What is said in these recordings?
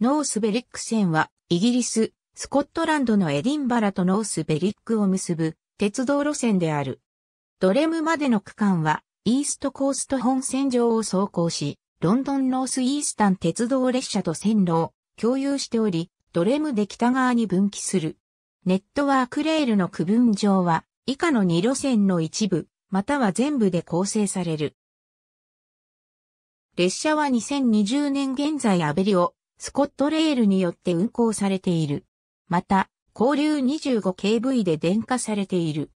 ノースベリック線は、イギリス、スコットランドのエディンバラとノースベリックを結ぶ鉄道路線である。ドレムまでの区間は、イーストコースト本線上を走行し、ロンドンノースイースタン鉄道列車と線路を共有しており、ドレムで北側に分岐する。ネットワークレールの区分上は、以下の2路線の一部、または全部で構成される。列車は2020年現在アベリオ、スコットレールによって運行されている。また、交流 25KV で電化されている。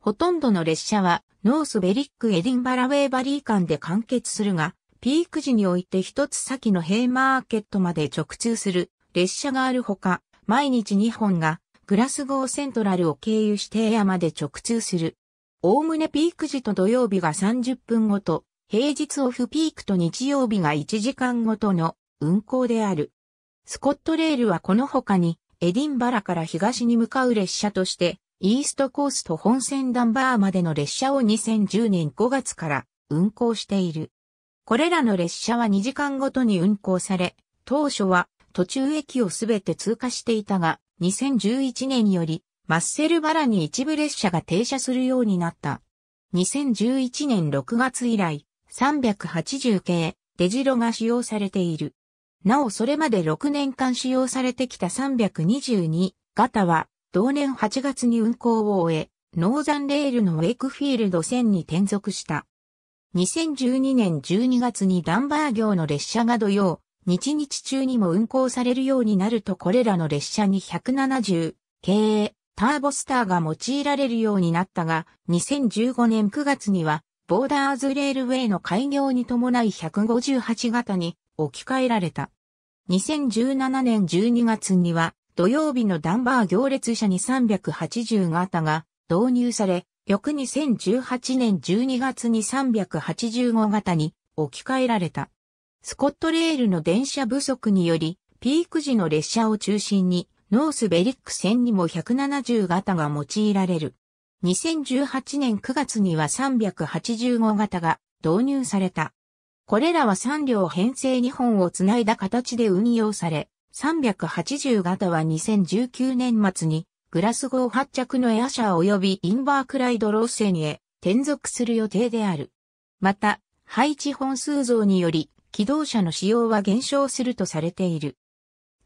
ほとんどの列車は、ノースベリックエディンバラウェイ・バリー間で完結するが、ピーク時において一つ先のヘイマーケットまで直通する列車があるほか、毎日2本がグラスゴーセントラルを経由してエアまで直通する。おおむねピーク時と土曜日が30分ごと、平日オフピークと日曜日が1時間ごとの運行である。スコットレールはこの他に、エディンバラから東に向かう列車として、イーストコースと本線ダンバーまでの列車を2010年5月から運行している。これらの列車は2時間ごとに運行され、当初は途中駅をすべて通過していたが、2011年よりマッセルバラに一部列車が停車するようになった。2011年6月以来、380系デジロが使用されている。なおそれまで6年間使用されてきた322型は、同年8月に運行を終え、ノーザンレールのウェイクフィールド線に転属した。2012年12月にダンバー業の列車が土曜、日日中にも運行されるようになるとこれらの列車に170、経営、ターボスターが用いられるようになったが、2015年9月には、ボーダーズレールウェイの開業に伴い158型に置き換えられた。2017年12月には、土曜日のダンバー行列車に380型が導入され、翌2018年12月に385型に置き換えられた。スコットレールの電車不足により、ピーク時の列車を中心に、ノースベリック線にも170型が用いられる。2018年9月には385型が導入された。これらは3両編成2本をつないだ形で運用され、380型は2019年末にグラスゴー発着のエアシャー及びインバークライド路線へ転属する予定である。また、配置本数増により、機動車の使用は減少するとされている。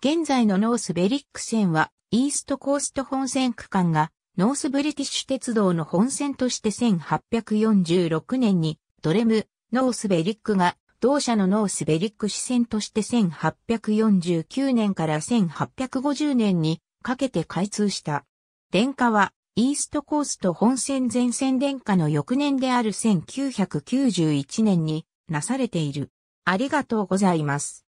現在のノースベリック線は、イーストコースト本線区間が、ノースブリティッシュ鉄道の本線として1846年に、ドレム、ノースベリックが同社のノースベリック支線として1849年から1850年にかけて開通した。電化はイーストコースト本線全線電化の翌年である1991年になされている。ありがとうございます。